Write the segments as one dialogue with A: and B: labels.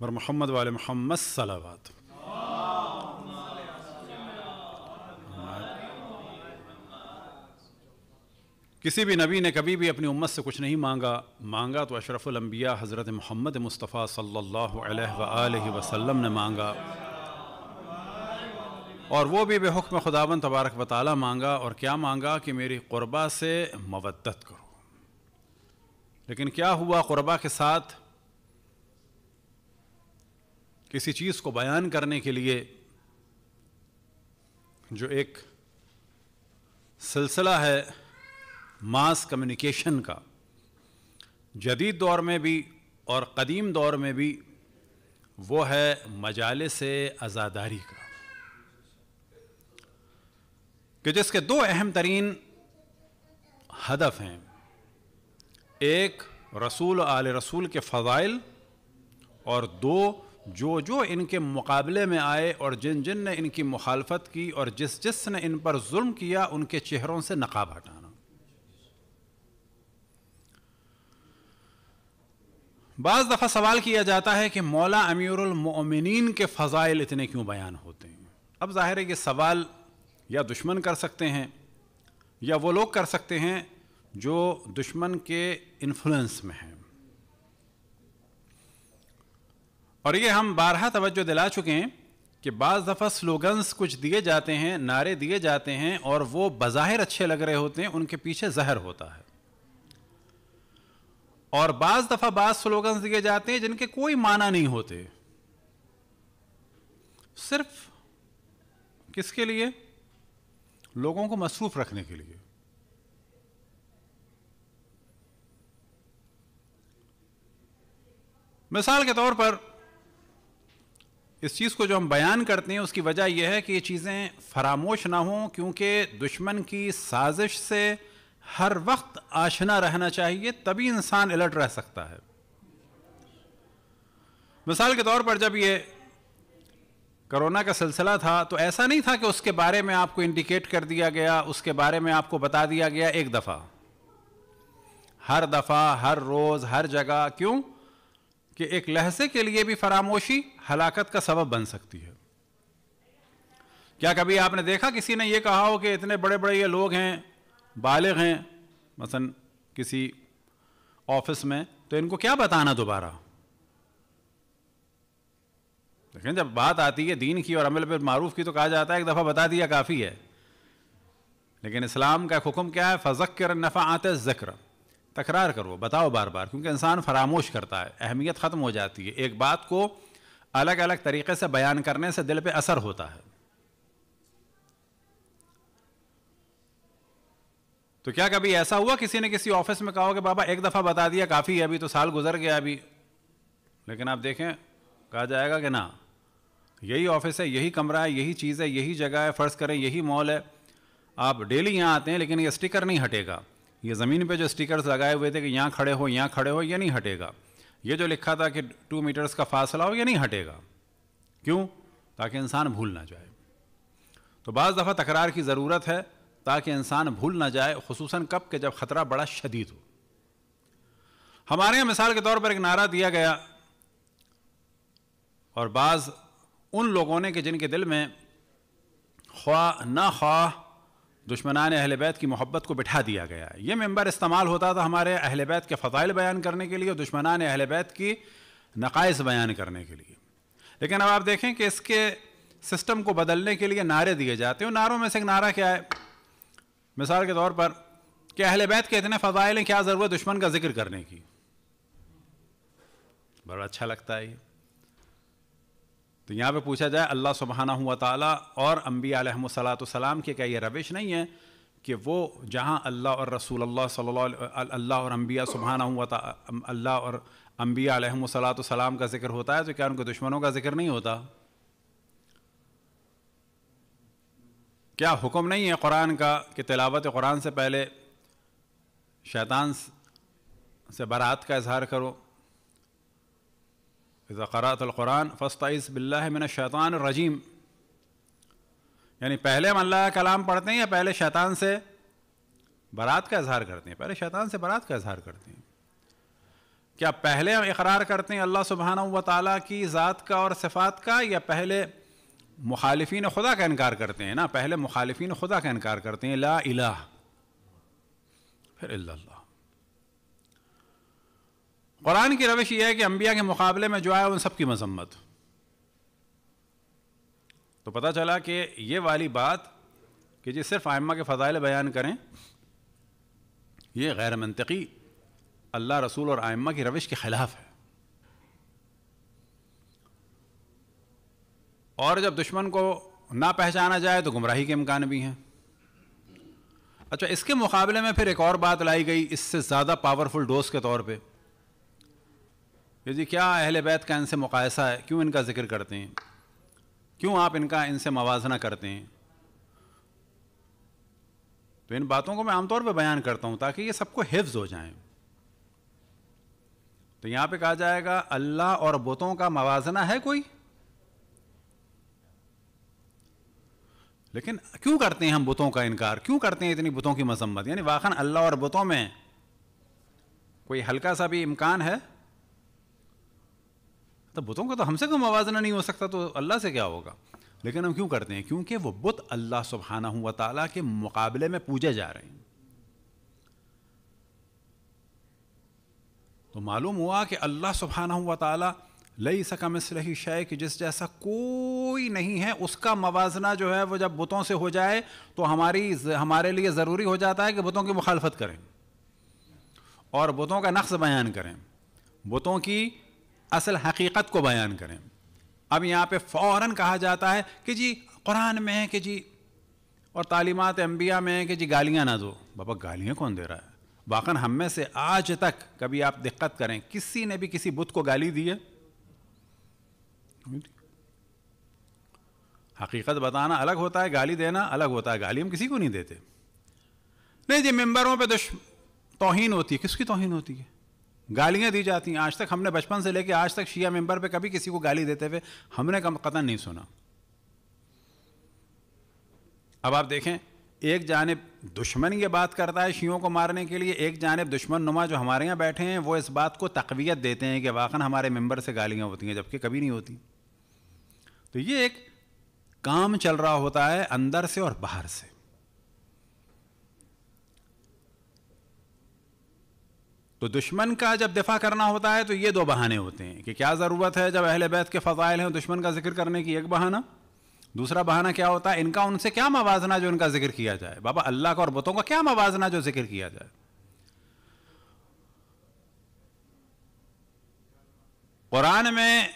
A: बर मोहम्मद वाले मोहम्मद सलावत किसी भी नबी ने कभी भी अपनी उम्मत से कुछ नहीं मांगा मांगा तो अंबिया हज़रत मोहम्मद मुस्तफ़ा सल्लल्लाहु अलैहि वसल्लम ने मांगा और वो भी बेहुक्म खुदावन तबारक वाली मांगा और क्या मांगा कि मेरी क़ुरबा से मवदत करो लेकिन क्या हुआ क़ुरबा के साथ किसी चीज़ को बयान करने के लिए जो एक सिलसिला है मास कम्युनिकेशन का जदीद दौर में भी और कदीम दौर में भी वो है मजाले से आज़ादारी का कि जिसके दो अहम तरीन हदफ हैं एक रसूल आल रसूल के फ़ज़ाइल और दो जो जो इनके मुकाबले में आए और जिन जिन ने इनकी मुखालफत की और जिस जिस ने इन पर जुल्म किया उनके चेहरों से नकाब हटाना बाज़ दफ़ा सवाल किया जाता है कि मौला अमीरमिन के फ़ज़ाइल इतने क्यों बयान होते हैं अब ज़ाहिर है ये सवाल या दुश्मन कर सकते हैं या वो लोग कर सकते हैं जो दुश्मन के इन्फ्लुएंस में हैं और ये हम बारह तवज्जो दिला चुके हैं कि बाज दफ़ा स्लोगन्स कुछ दिए जाते हैं नारे दिए जाते हैं और वो बज़ाहिर अच्छे लग रहे होते हैं उनके पीछे जहर होता है और बाज़ दफ़ा बाज़ स्लोगन्स दिए जाते हैं जिनके कोई माना नहीं होते सिर्फ किसके लिए लोगों को मसरूफ रखने के लिए मिसाल के तौर पर इस चीज़ को जो हम बयान करते हैं उसकी वजह यह है कि ये चीज़ें फरामोश ना हों क्योंकि दुश्मन की साजिश से हर वक्त आशना रहना चाहिए तभी इंसान अलर्ट रह सकता है मिसाल के तौर पर जब ये कोरोना का सिलसिला था तो ऐसा नहीं था कि उसके बारे में आपको इंडिकेट कर दिया गया उसके बारे में आपको बता दिया गया एक दफ़ा हर दफ़ा हर रोज़ हर जगह क्यों कि एक लहजे के लिए भी फरामोशी हलाकत का सबब बन सकती है क्या कभी आपने देखा किसी ने यह कहा हो कि इतने बड़े बड़े ये लोग हैं बालग हैं मसन किसी ऑफिस में तो इनको क्या बताना दोबारा लेकिन जब बात आती है दीन की और अमल पर मारूफ की तो कहा जाता है एक दफ़ा बता दिया काफ़ी है लेकिन इस्लाम का हुक्म क्या है फजक्र नफ़ा आते जिक्र तकरार करो बताओ बार बार क्योंकि इंसान फरामोश करता है अहमियत ख़त्म हो जाती है एक बात को अलग अलग तरीके से बयान करने से दिल पे असर होता है तो क्या कभी ऐसा हुआ किसी ने किसी ऑफिस में कहा कि बाबा एक दफ़ा बता दिया काफ़ी है अभी तो साल गुजर गया अभी लेकिन आप देखें कहा जाएगा कि ना यही ऑफिस है यही कमरा है यही चीज़ है यही जगह है फ़र्ज़ करें यही मॉल है आप डेली यहाँ आते हैं लेकिन ये स्टिकर नहीं हटेगा ये ज़मीन पे जो स्टिकर्स लगाए हुए थे कि यहाँ खड़े हो यहाँ खड़े हो ये नहीं हटेगा ये जो लिखा था कि टू मीटर्स का फासला हो ये नहीं हटेगा क्यों ताकि इंसान भूल ना जाए तो बज़ दफ़ा तकरार की ज़रूरत है ताकि इंसान भूल ना जाए खसूस कब के जब ख़तरा बड़ा शदीद हो हमारे यहाँ मिसाल के तौर पर एक नारा दिया गया और बाज़ उन लोगों ने कि जिनके दिल में ख्वा ना ख्वा दुश्मनान अहल बैत की मोहब्बत को बिठा दिया गया है ये मेम्बर इस्तेमाल होता था हमारे अहल बैत के फ़जाइल बयान करने के लिए और दुश्मनान अहल बैत की नकायस बयान करने के लिए लेकिन अब आप देखें कि इसके सिस्टम को बदलने के लिए नारे दिए जाते हैं नारों में से एक नारा क्या है मिसाल के तौर पर कि अहल बैत के इतने फ़ाइल हैं क्या ज़रूरत दुश्मन का जिक्र करने की बड़ा अच्छा लगता है ये तो यहाँ पे पूछा जाए अल्लाह सुबहाना हुआ ताला और अम्बी सलातम के क्या ये रविश नहीं है कि वो जहाँ अल्लाह और रसूल अल्लाह सल्ला अल्लाह और अम्बिया सुबहाना हुआ था अल्लाह और अम्बिया सलाम का जिक्र होता है तो क्या उनके दुश्मनों का जिक्र नहीं होता क्या हुक्म नहीं है कुरान का कि तलावत कुरान से पहले शैतान से बारात का इजहार करो इज़ा क़रात अलकुरान फ़स्ताइस बिल्लाशान रजीम यानी पहले हम अल्लाह का कलाम पढ़ते हैं या पहले शैतान से बरात का इजहार करते हैं पहले शैतान से बरात का इजहार करते हैं क्या पहले हम इकरार करते हैं अल्लाह सुबहाना व ताली की ज़ात का और सिफात का या पहले मुखालफी खुदा का इनकार करते हैं ना पहले मुखालफी खुदा का इनकार करते हैं ला इला फिर अल्लाह कुरान की रविश यह है कि अम्बिया के मुकाबले में जो आया उन सबकी मजम्मत तो पता चला कि ये वाली बात कि जी सिर्फ आयमा के फ़जाइल बयान करें ये गैर मनतकी अल्लाह रसूल और आयमा की रविश के ख़िलाफ़ है और जब दुश्मन को ना पहचाना जाए तो गुमराही के इम्कान भी हैं अच्छा इसके मुकाबले में फिर एक और बात लाई गई इससे ज़्यादा पावरफुल डोज के तौर पर ये जी क्या अहल बैत का इनसे मुकायसा है क्यों इनका ज़िक्र करते हैं क्यों आप इनका इनसे मवाजना करते हैं तो इन बातों को मैं आमतौर पर बयान करता हूँ ताकि ये सबको हिफ्ज हो जाए तो यहाँ पे कहा जाएगा अल्लाह और बुतों का मवाजना है कोई लेकिन क्यों करते हैं हम बुतों का इनकार क्यों करते हैं इतनी बुतों की मजम्मत यानी वाखन अल्लाह और बुतों में कोई हल्का सा भी इम्कान है तो बुतों का तो हमसे कोई मवाजना नहीं हो सकता तो अल्लाह से क्या होगा लेकिन हम क्यों करते हैं क्योंकि वो बुत अल्लाह सुबहाना हुआ ताला के मुकाबले में पूजे जा रहे हैं तो मालूम हुआ कि अल्लाह सुबहाना हुआ ताला लई सका रही शय कि जिस जैसा कोई नहीं है उसका मवाजना जो है वो जब बुतों से हो जाए तो हमारी हमारे लिए ज़रूरी हो जाता है कि बुतों की मुखालफत करें और बुतों का नक्श बयान करें बुतों की असल हकीकत को बयान करें अब यहाँ पे फ़ौर कहा जाता है कि जी कुरान में है कि जी और तालीमत अम्बिया में है कि जी गालियाँ ना दो बाबा गालियाँ कौन दे रहा है वाकन हम में से आज तक कभी आप दिक्कत करें किसी ने भी किसी बुत को गाली दी है हकीकत बताना अलग होता है गाली देना अलग होता है गाली हम किसी को नहीं देते नहीं जी मेम्बरों पर दुश्म तोहन होती है किसकी तोहन होती है गालियाँ दी जाती हैं आज तक हमने बचपन से लेकर आज तक शिया मेंबर पे कभी किसी को गाली देते हुए हमने कम कतन नहीं सुना अब आप देखें एक जानब दुश्मन ये बात करता है शियों को मारने के लिए एक जानब दुश्मन नुमा जो हमारे यहाँ बैठे हैं वो इस बात को तकवीत देते हैं कि वाकन हमारे मेंबर से गालियाँ होती हैं जबकि कभी नहीं होती तो ये एक काम चल रहा होता है अंदर से और बाहर से तो दुश्मन का जब दिफा करना होता है तो ये दो बहाने होते हैं कि क्या ज़रूरत है जब अहले बैत के फ़जाइल हैं दुश्मन का जिक्र करने की एक बहाना दूसरा बहाना क्या होता है इनका उनसे क्या मवाजना जो इनका जिक्र किया जाए बाबा अल्लाह का और बुतों का क्या मवाजना जो जिक्र किया जाए कुरान में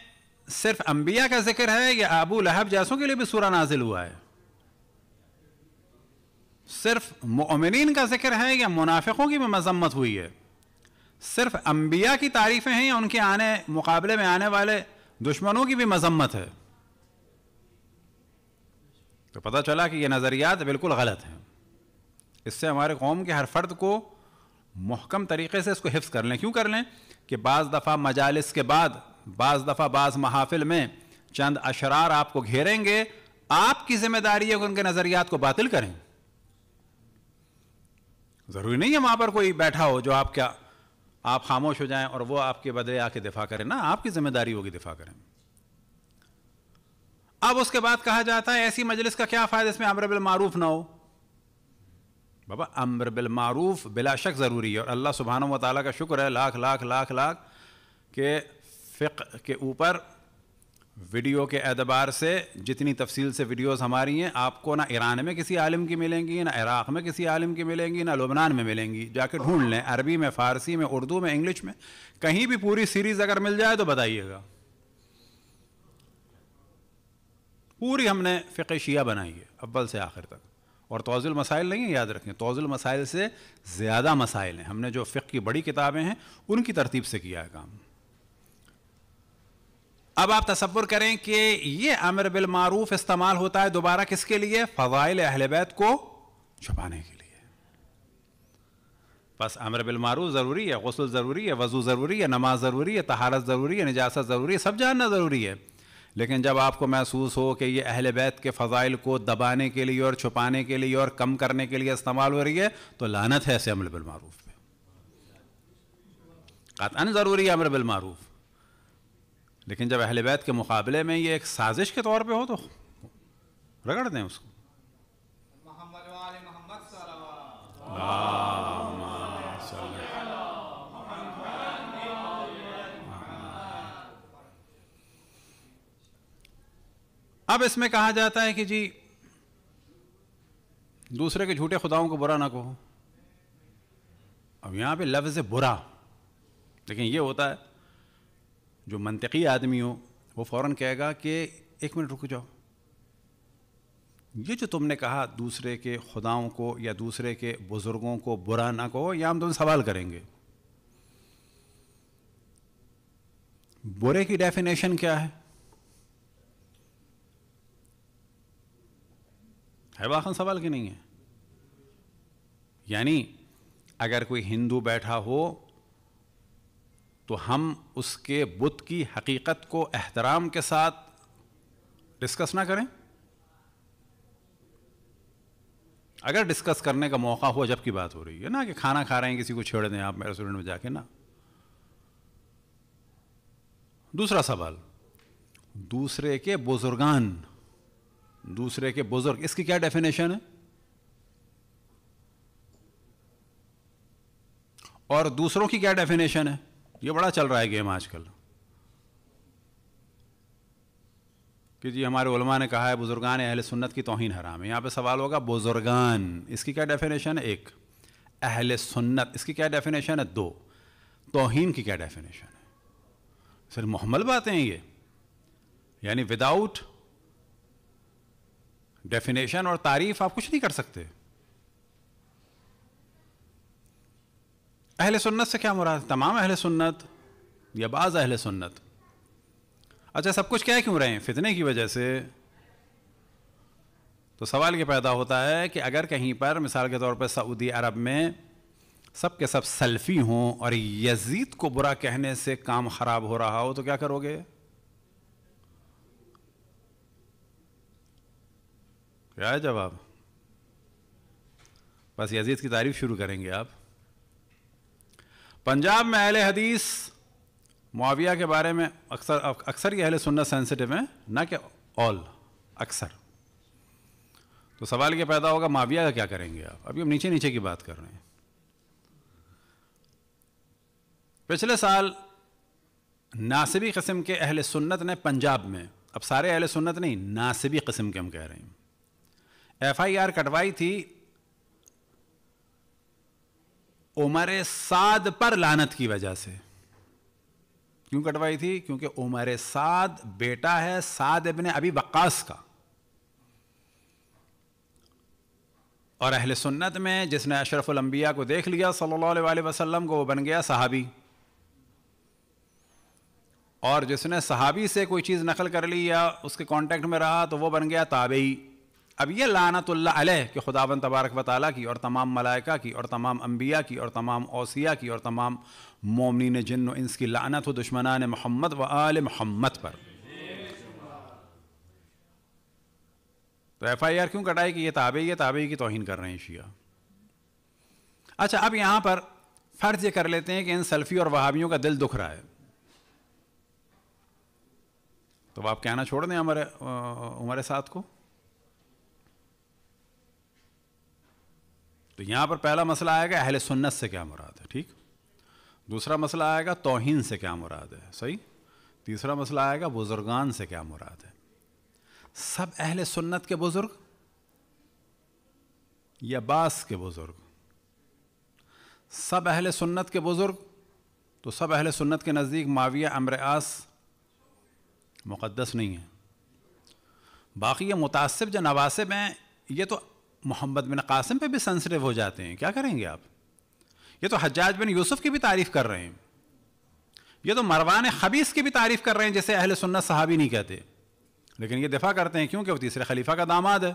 A: सिर्फ अंबिया का जिक्र है या अबू लहब जैसों के लिए भी सूरा नाजिल हुआ है सिर्फ मोमिन का जिक्र है या मुनाफिकों की भी मजम्मत हुई है सिर्फ अंबिया की तारीफ़ें हैं या उनके आने मुकाबले में आने वाले दुश्मनों की भी मजम्मत है तो पता चला कि ये नज़रियात बिल्कुल गलत हैं इससे हमारे कौम के हर फर्द को महकम तरीके से इसको हिफ्स कर लें क्यों कर लें कि बाज़ दफ़ा मजालस के बाद बाज़ दफ़ा बाज़ महाफिल में चंद अशरार आपको घेरेंगे आपकी जिम्मेदारी है कि उनके नज़रियात को बातिल करें ज़रूरी नहीं है वहाँ पर कोई बैठा हो जो आपका आप खामोश हो जाएं और वो आपके बदले आके दिफा करें ना आपकी जिम्मेदारी होगी दिफा करें अब उसके बाद कहा जाता है ऐसी मजलिस का क्या फ़ायदा इसमें अमर बिल मारूफ ना हो बाबा अम्र बिल मारूफ बिला शक ज़रूरी है और अल्लाह सुबहान व का शुक्र है लाख लाख लाख लाख के फ़िक के ऊपर वीडियो के एतबार से जितनी तफसील से वीडियोस हमारी हैं आपको ना ईरान में किसी आलिम की मिलेंगी ना इराक़ में किसी आलिम की मिलेंगी ना लुबनान में मिलेंगी जाके ढूंढ लें अरबी में फ़ारसी में उर्दू में इंग्लिश में कहीं भी पूरी सीरीज़ अगर मिल जाए तो बताइएगा पूरी हमने फ़िक शिया बनाई है अव्वल से आखिर तक और तोज़ुल मसाइल नहीं है याद रखें तोज़ुल मसाइल से ज़्यादा मसाइल हैं हमने जो फ़िक की बड़ी किताबें हैं उनकी तरतीब से किया है काम अब आप तस्वुर करें कि यह अमर बिलमारूफ इस्तेमाल होता है दोबारा किसके लिए फ़जाइल अहलबैत को छुपाने के लिए बस अमर बिलमारूफ ज़रूरी है गसल ज़रूरी है वज़ू ज़रूरी है नमाज ज़रूरी है तहारत ज़रूरी है निजात ज़रूरी है सब जानना ज़रूरी है लेकिन जब आपको महसूस हो कि यह अहल बैत के फ़जाइल को दबाने के लिए और छुपाने के लिए और कम करने के लिए इस्तेमाल हो रही है तो लानत है ऐसे अमर बिलमारूफ पे कतन ज़रूरी है अमर बिलमारूफ़ लेकिन जब अहल बैत के मुकाबले में ये एक साजिश के तौर पे हो तो रगड़ दें उसको अब इसमें कहा जाता है कि जी दूसरे के झूठे खुदाओं को बुरा ना कहो अब यहां पे लफ्ज है बुरा लेकिन ये होता है जो मनतकी आदमी हो वो फ़ौर कहेगा कि एक मिनट रुक जाओ ये जो तुमने कहा दूसरे के खुदाओं को या दूसरे के बुज़ुर्गों को बुरा ना कहो या हम तुम सवाल करेंगे बुरे की डेफिनेशन क्या है है वाखन सवाल की नहीं है यानी अगर कोई हिंदू बैठा हो तो हम उसके बुत की हकीकत को एहतराम के साथ डिस्कस ना करें अगर डिस्कस करने का मौका हो जब की बात हो रही है ना कि खाना खा रहे हैं किसी को छेड़ दें आप रेस्टोरेंट में जाके ना दूसरा सवाल दूसरे के बुजुर्गान दूसरे के बुजुर्ग इसकी क्या डेफिनेशन है और दूसरों की क्या डेफिनेशन है ये बड़ा चल रहा है गेम आजकल कि जी हमारे उलमा ने कहा है बुजुर्गान अहल सुन्नत की तोहिन हराम है यहाँ पे सवाल होगा बुजुर्गान इसकी क्या डेफिनेशन है एक अहल सुन्नत इसकी क्या डेफिनेशन है दो तोहिन की क्या डेफिनेशन है सिर्फ मोहम्मल बातें हैं ये यानी विदाउट डेफिनेशन और तारीफ आप कुछ नहीं कर सकते अहल सुन्नत से क्या मुराद तमाम अहल सुन्नत या बाज़ अहल सुन्नत अच्छा सब कुछ क्या क्यों रहे हैं फितने की वजह से तो सवाल ये पैदा होता है कि अगर कहीं पर मिसाल के तौर पर सऊदी अरब में सब के सब सेल्फी हों और यजीद को बुरा कहने से काम ख़राब हो रहा हो तो क्या करोगे क्या है जवाब बस यजीद की तारीफ़ शुरू करेंगे आप पंजाब में अहल हदीस मुआविया के बारे में अक्सर अक्सर ये अहल सुन्नत सेंसिटिव हैं ना कि ऑल अक्सर तो सवाल ये पैदा होगा माविया का क्या करेंगे आप अभी हम नीचे नीचे की बात कर रहे हैं पिछले साल नासिबी कस्म के अहल सुन्नत ने पंजाब में अब सारे अहल सुन्नत नहीं नासिबी कस्म के हम कह रहे हैं एफ आई आर कटवाई थी उमर साद पर लानत की वजह से क्यों कटवाई थी क्योंकि उमर साद बेटा है साद इबन अभी वक्कास का और अहल सुन्नत में जिसने अशरफुल अंबिया को देख लिया सल्लल्लाहु अलैहि वसल्लम को वो बन गया सहाबी और जिसने सहाबी से कोई चीज़ नकल कर ली या उसके कांटेक्ट में रहा तो वो बन गया ताबई अब यह लानत अलह कि खुदावन तबारक वाली की और तमाम मलाइका की और तमाम अम्बिया की और तमाम ओसिया की और तमाम मोमिन जिन इंस की लानत हो दुश्मनान मोहम्मद व आल मोहम्मद पर तो एफ़ आई आर क्यों कटाई कि यह ताबे ये ताबे की तोहन कर रहे हैं शिया अच्छा अब यहां पर फ़र्ज़ ये कर लेते हैं कि इन सेल्फी और वहावियों का दिल दुख रहा है तो आप कहना छोड़ दें हमारे हमारे साथ को तो यहाँ पर पहला मसला आएगा अहल सुन्नत से क्या मुराद है ठीक दूसरा मसला आएगा तोहन से क्या मुराद है सही तीसरा मसला आएगा बुज़ुर्गान से क्या मुराद है सब अहल सुन्नत के बुज़ुर्ग या बास के बुज़ुर्ग सब अहल सुन्नत के बुज़ुर्ग तो सब अहल सुन्नत के नज़दीक माविया अमर आस मुक़दस नहीं है बाकी ये मुतासब जो नवासिब हैं ये तो मोहम्मद बिन कासिम पे भी सेंसिटिव हो जाते हैं क्या करेंगे आप ये तो हजाज बिन यूसुफ की भी तारीफ कर रहे हैं ये तो मरवान हबीस की भी तारीफ कर रहे हैं जैसे अहल सुन्नत साहबी नहीं कहते लेकिन ये दफा करते हैं क्योंकि वो तीसरे खलीफा का दामाद है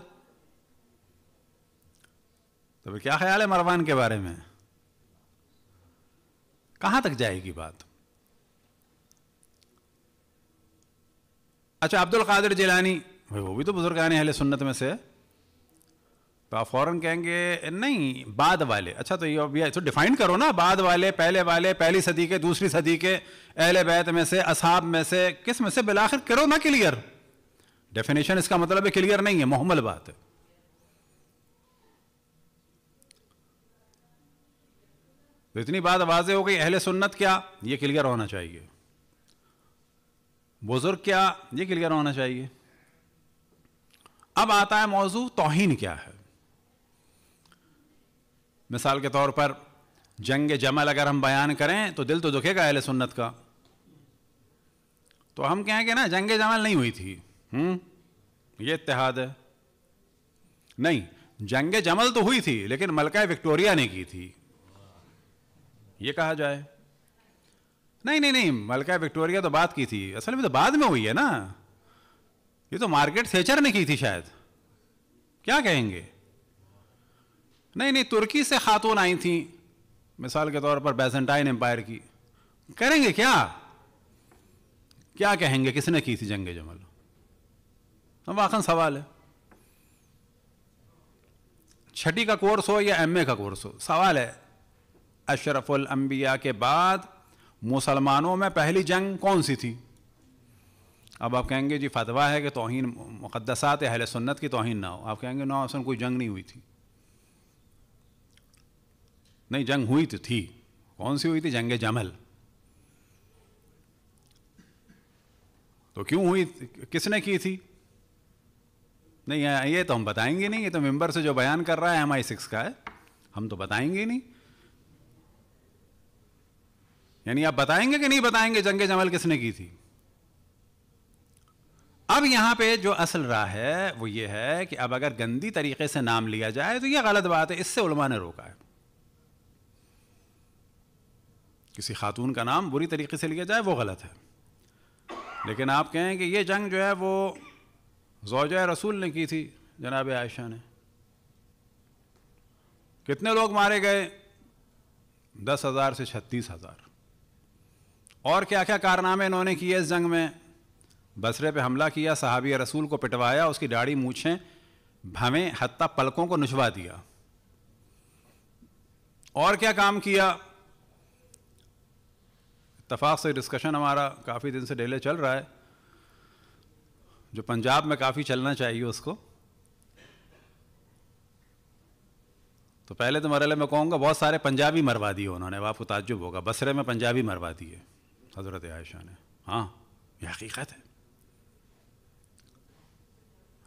A: तो क्या ख्याल है मरवान के बारे में कहां तक जाएगी बात अच्छा अब्दुल कादिर जिलानी वो भी तो बुजुर्ग आने अहले सुन्नत में से है तो आप फ़ौरन कहेंगे नहीं बाद वाले अच्छा तो ये तो डिफाइन करो ना बाद वाले पहले वाले पहली सदी के दूसरी सदी के अहल बैत में से असाब में से किस में से बिलाखिर करो ना क्लियर डेफिनेशन इसका मतलब है क्लियर नहीं है मोहम्मल बात है तो इतनी बात वाजह हो गई अहल सुन्नत क्या ये क्लियर होना चाहिए बुज़ुर्ग क्या ये क्लियर होना चाहिए अब आता है मौजू तोहन क्या है मिसाल के तौर पर जंग जमल अगर हम बयान करें तो दिल तो दुखेगा अहले सुन्नत का तो हम कहेंगे ना जंग जमल नहीं हुई थी हम्म ये इतिहाद है नहीं जंग जमल तो हुई थी लेकिन मलका विक्टोरिया ने की थी ये कहा जाए नहीं नहीं नहीं मलका विक्टोरिया तो बात की थी असल में तो बाद में हुई है ना ये तो मार्केट सेचर ने की थी शायद क्या कहेंगे नहीं नहीं तुर्की से खातून आई थी मिसाल के तौर पर बैजेंटाइन एम्पायर की करेंगे क्या क्या कहेंगे किसने की थी जंग जमल हम आखन सवाल है छठी का कोर्स हो या एमए का कोर्स हो सवाल है अशरफुल अंबिया के बाद मुसलमानों में पहली जंग कौन सी थी अब आप कहेंगे जी फतवा है कि तोहन मुकदसात अहल सुन्नत की तोहन ना हो आप कहेंगे ना उसमें कोई जंग नहीं हुई थी नहीं जंग हुई तो थी कौन सी हुई थी जंग जमल तो क्यों हुई किसने की थी नहीं ये तो हम बताएंगे नहीं ये तो मेंबर से जो बयान कर रहा है एम आई सिक्स का है हम तो बताएंगे नहीं यानी आप बताएंगे कि नहीं बताएंगे जंग जमल किसने की थी अब यहां पे जो असल राह है वो ये है कि अब अगर गंदी तरीके से नाम लिया जाए तो ये गलत बात है इससे उलमा ने रोका है किसी खातून का नाम बुरी तरीके से लिया जाए वो गलत है लेकिन आप कहें कि ये जंग जो है वो जोजा रसूल ने की थी जनाब आयशा ने कितने लोग मारे गए दस हज़ार से छत्तीस हज़ार और क्या क्या कारनामे इन्होंने किए इस जंग में बसरे पे हमला किया सहाबी रसूल को पिटवाया उसकी दाढ़ी मूछें भवें हत्ता पलकों को नुचवा दिया और क्या काम किया इतफाक़ से डिस्कशन हमारा काफ़ी दिन से डेले चल रहा है जो पंजाब में काफ़ी चलना चाहिए उसको तो पहले तो मरल में कहूँगा बहुत सारे पंजाबी मरवा दिए उन्होंने वापू ताजुब होगा बसरे में पंजाबी मरवा दिए हज़रत आयशा ने हाँ ये हकीकत है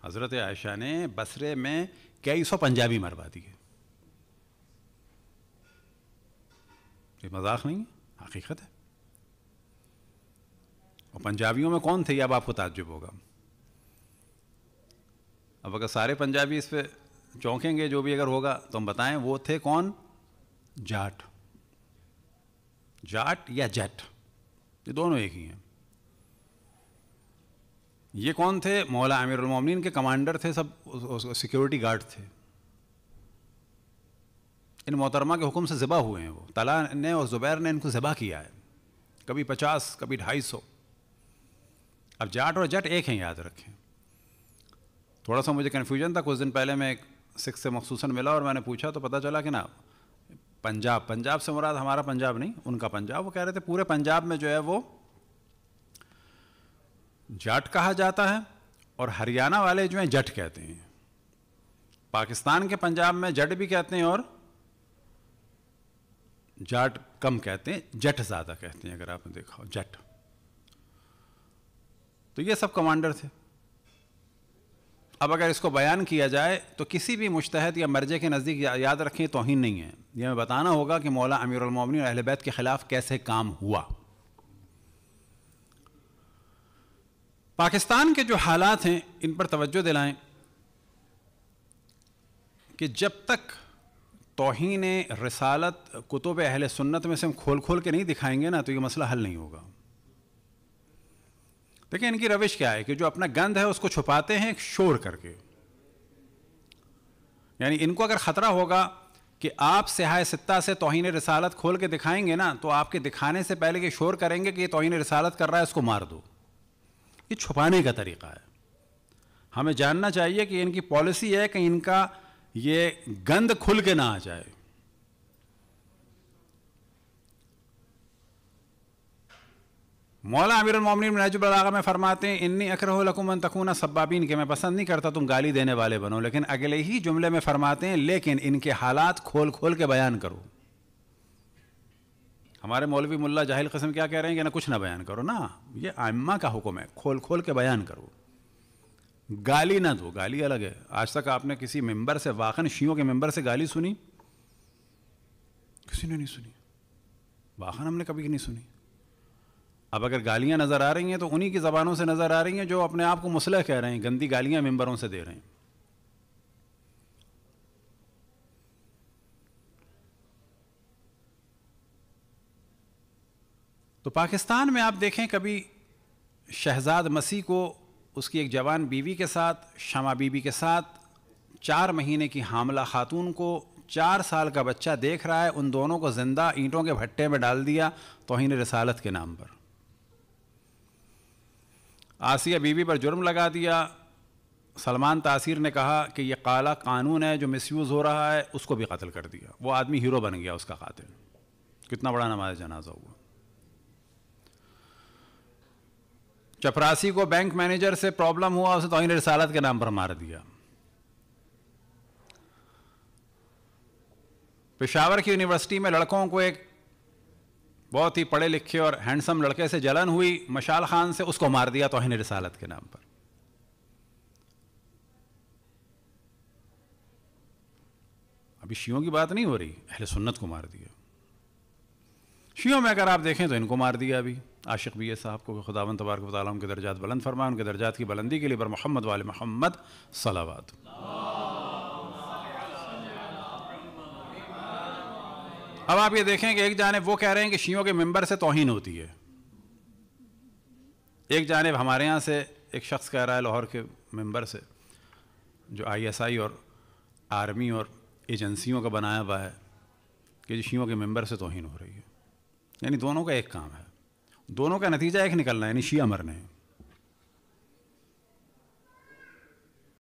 A: हज़रत आयशा ने बसरे में कई सौ पंजाबी मरवा दिए ये मजाक नहीं है हकीकत है और पंजाबियों में कौन थे ये अब आपको ताज्जुब होगा अब अगर सारे पंजाबी इस पर चौंकेंगे जो भी अगर होगा तो हम बताएं वो थे कौन जाट जाट या जट ये दोनों एक ही हैं ये कौन थे मौला आमिर के कमांडर थे सब सिक्योरिटी गार्ड थे इन मोहतरमा के हुक्म से ज़िबा हुए हैं वो तला ने और ज़ुबैर ने इनको ज़िबा किया है कभी पचास कभी ढाई सौ अब जाट और जट एक हैं याद रखें थोड़ा सा मुझे कन्फ्यूजन था कुछ दिन पहले मैं एक सिख से मखसूसन मिला और मैंने पूछा तो पता चला कि ना पंजाब पंजाब से मुराद हमारा पंजाब नहीं उनका पंजाब वो कह रहे थे पूरे पंजाब में जो है वो जाट कहा जाता है और हरियाणा वाले जो हैं जट कहते हैं पाकिस्तान के पंजाब में जट भी कहते हैं और जाट कम कहते हैं जट ज़्यादा कहते हैं अगर आपने देखा हो जट तो ये सब कमांडर थे अब अगर इसको बयान किया जाए तो किसी भी मुश्तहद या मर्जे के नज़दीक या, याद रखें तोहन नहीं है यह हमें बताना होगा कि मौला अमीरमिन और अहलबैत के ख़िलाफ़ कैसे काम हुआ पाकिस्तान के जो हालात हैं इन पर तवज्जो दिलाएं कि जब तक तोहन रसालत कुतुब अहल सुन्नत में से हम खोल खोल के नहीं दिखाएंगे ना तो ये मसला हल नहीं होगा देखिए इनकी रविश क्या है कि जो अपना गंध है उसको छुपाते हैं शोर करके यानी इनको अगर ख़तरा होगा कि आप सिहाय सत्ता से तोहन रसालत खोल के दिखाएंगे ना तो आपके दिखाने से पहले ये शोर करेंगे कि ये तोहन रसालत कर रहा है इसको मार दो ये छुपाने का तरीका है हमें जानना चाहिए कि इनकी पॉलिसी है कि इनका ये गंद खुल के ना आ जाए मौला अमीर उमिन नजुबलागा में फरमाते हैं इन्नी अकरकुमन तकूना सब्बाबीन के मैं पसंद नहीं करता तुम गाली देने वाले बनो लेकिन अगले ही जुमले में फरमाते हैं लेकिन इनके हालात खोल खोल के बयान करो हमारे मौलवी मुल्ला जाहिल कस्म क्या कह रहे हैं कि ना कुछ ना बयान करो ना ये आम्मा का हुक्म है खोल खोल के बयान करो गाली ना दो गाली अलग है आज तक आपने किसी मेम्बर से वाकन शियों के मेम्बर से गाली सुनी किसी ने नहीं सुनी वाकन हमने कभी नहीं सुनी अब अगर गालियाँ नज़र आ रही हैं तो उन्हीं की ज़बानों से नज़र आ रही हैं जो अपने आप को मुसलह कह रहे हैं गंदी गालियाँ मेंबरों से दे रहे हैं तो पाकिस्तान में आप देखें कभी शहजाद मसीह को उसकी एक जवान बीवी के साथ शमा बीबी के साथ चार महीने की हामला खातून को चार साल का बच्चा देख रहा है उन दोनों को ज़िंदा ईंटों के भट्टे में डाल दिया तोहन रसालत के नाम पर आसिया बीवी पर जुर्म लगा दिया सलमान तासीर ने कहा कि यह काला कानून है जो मिसयूज़ हो रहा है उसको भी कत्ल कर दिया वो आदमी हीरो बन गया उसका कातिल कितना बड़ा नमाज जनाजा हुआ चपरासी को बैंक मैनेजर से प्रॉब्लम हुआ उसे तोहिन रिसालत के नाम पर मार दिया पेशावर की यूनिवर्सिटी में लड़कों को एक बहुत ही पढ़े लिखे और हैंडसम लड़के से जलन हुई मशाल खान से उसको मार दिया तोहन रसालत के नाम पर अभी शियों की बात नहीं हो रही अहले सुन्नत को मार दिया शियों में अगर आप देखें तो इनको मार दिया अभी आशिक बी साहब को खुदावन तबारक उनके दर्जात बुलंद फरमाए उनके दर्जात की बुलंदी के लिए बर मोहम्मद वाल मोहम्मद सलावाद अब आप ये देखें कि एक जानब वो कह रहे हैं कि शीयों के मेंबर से तोहन होती है एक जानब हमारे यहाँ से एक शख्स कह रहा है लाहौर के मेंबर से जो आईएसआई और आर्मी और एजेंसियों का बनाया हुआ है कि जो शीयों के मेंबर से तोहन हो रही है यानी दोनों का एक काम है दोनों का नतीजा एक निकलना है यानी शिया मरने हैं